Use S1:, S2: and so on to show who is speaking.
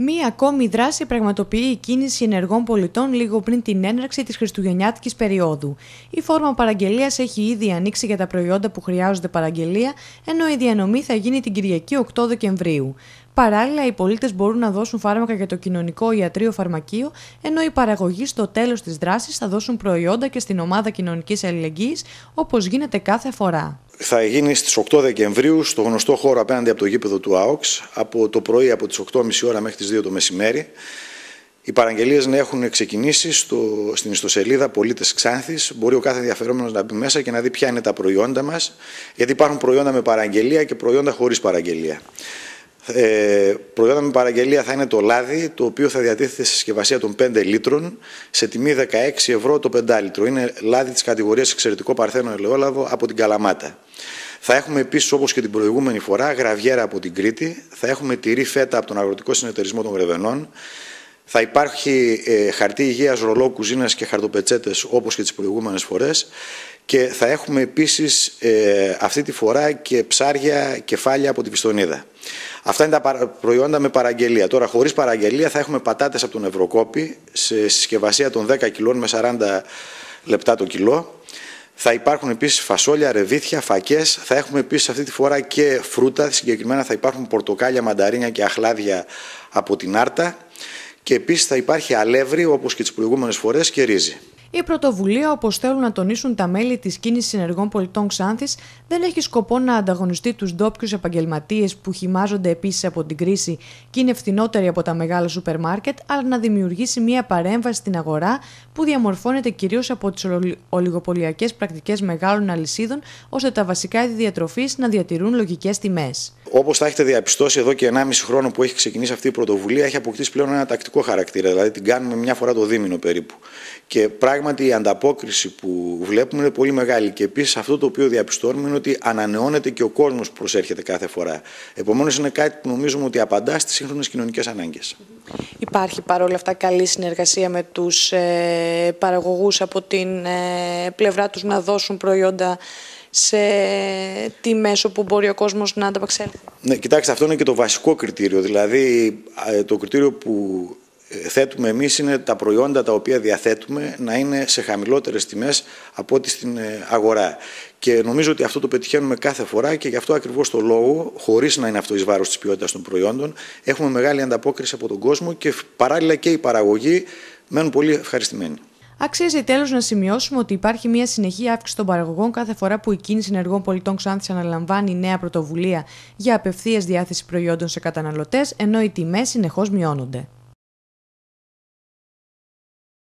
S1: Μία ακόμη δράση πραγματοποιεί η κίνηση ενεργών πολιτών λίγο πριν την έναρξη της χριστουγεννιάτικης περίοδου. Η φόρμα παραγγελίας έχει ήδη ανοίξει για τα προϊόντα που χρειάζονται παραγγελία, ενώ η διανομή θα γίνει την Κυριακή 8 Δεκεμβρίου. Παράλληλα, οι πολίτες μπορούν να δώσουν φάρμακα για το κοινωνικό ιατρείο φαρμακείο, ενώ οι παραγωγοί στο τέλος της δράσης θα δώσουν προϊόντα και στην ομάδα κοινωνικής αλληλεγγύης, όπως γίνεται κάθε φορά.
S2: Θα γίνει στις 8 Δεκεμβρίου στο γνωστό χώρο απέναντι από το γήπεδο του ΑΟΚΣ, από το πρωί από τις 8.30 ώρα μέχρι τις 2 το μεσημέρι. Οι παραγγελίες να έχουν ξεκινήσει στο, στην ιστοσελίδα πολίτες Ξάνθης. Μπορεί ο κάθε ενδιαφερόμενος να μπει μέσα και να δει ποια είναι τα προϊόντα μας, γιατί υπάρχουν προϊόντα με παραγγελία και προϊόντα χωρίς παραγγελία. Ε, προϊόντα με παραγγελία θα είναι το λάδι, το οποίο θα διατίθεται σε συσκευασία των 5 λίτρων σε τιμή 16 ευρώ το 5 Είναι λάδι της κατηγορίας εξαιρετικό παρθένο ελαιόλαδο από την Καλαμάτα. Θα έχουμε επίσης, όπως και την προηγούμενη φορά, γραβιέρα από την Κρήτη. Θα έχουμε τυρί φέτα από τον Αγροτικό Συνεταιρισμό των Γρεβενών. Θα υπάρχει ε, χαρτί υγείας, ρολό, κουζίνας και χαρτοπετσέτες όπως και τις προηγούμενες φορές. Και θα έχουμε επίσης ε, αυτή τη φορά και ψάρια, κεφάλια από την Πιστονίδα. Αυτά είναι τα προϊόντα με παραγγελία. Τώρα, χωρίς παραγγελία, θα έχουμε πατάτες από τον Ευρωκόπη σε συσκευασία των 10 κιλών με 40 λεπτά το κιλό. Θα υπάρχουν επίσης φασόλια, ρεβίθια, φακές. Θα έχουμε επίσης αυτή τη φορά και φρούτα. Συγκεκριμένα θα υπάρχουν πορτοκάλια, μανταρίνια και αχλάδια από την Άρτα. Και επίσης θα υπάρχει αλεύρι, όπως και τις προηγούμενες φορές, και ρύζι.
S1: Η πρωτοβουλία, όπως θέλουν να τονίσουν τα μέλη της κίνησης συνεργών πολιτών Ξάνθης, δεν έχει σκοπό να ανταγωνιστεί τους ντόπιους επαγγελματίες που χυμάζονται επίσης από την κρίση και είναι φθηνότεροι από τα μεγάλα σούπερ μάρκετ, αλλά να δημιουργήσει μια παρέμβαση στην αγορά που διαμορφώνεται κυρίως από τις ολιγοπολιακές πρακτικές μεγάλων αλυσίδων, ώστε τα βασικά είδη διατροφή να διατηρούν λογικές τιμές.
S2: Όπως θα έχετε διαπιστώσει, εδώ και 1,5 χρόνο που έχει ξεκινήσει αυτή η πρωτοβουλία, έχει αποκτήσει πλέον ένα τακτικό χαρακτήρα. Δηλαδή, την κάνουμε μια φορά το δίμηνο περίπου. Και πράγματι, η ανταπόκριση που βλέπουμε είναι πολύ μεγάλη. Και επίσης, αυτό το οποίο διαπιστώνουμε είναι ότι ανανεώνεται και ο κόσμος που προσέρχεται κάθε φορά. Επομένως, είναι κάτι που νομίζουμε ότι απαντά στις σύγχρονες κοινωνικές ανάγκες.
S1: Υπάρχει παρόλα αυτά καλή συνεργασία με τους ε, παραγωγούς από την ε, πλευρά τους να δώσουν προϊόντα σε τι μέσο που μπορεί ο κόσμος να ανταπαξέλθει.
S2: Ναι, κοιτάξτε, αυτό είναι και το βασικό κριτήριο. Δηλαδή, ε, το κριτήριο που ε, θέτουμε εμείς είναι τα προϊόντα τα οποία διαθέτουμε να είναι σε χαμηλότερες τιμές από ό,τι στην ε, αγορά. Και νομίζω ότι αυτό το πετυχαίνουμε κάθε φορά και γι' αυτό ακριβώς το λόγο, χωρίς να είναι αυτό εις βάρος της ποιότητας των προϊόντων, έχουμε μεγάλη ανταπόκριση από τον κόσμο και παράλληλα και οι παραγωγή μένουν πολύ ευχαριστημένοι.
S1: Αξίζει τέλος να σημειώσουμε ότι υπάρχει μια συνεχή αύξηση των παραγωγών κάθε φορά που η κίνηση ενεργών πολιτών Ξάνθη αναλαμβάνει νέα πρωτοβουλία για απευθείας διάθεση προϊόντων σε καταναλωτές, ενώ οι τιμές συνεχώς μειώνονται.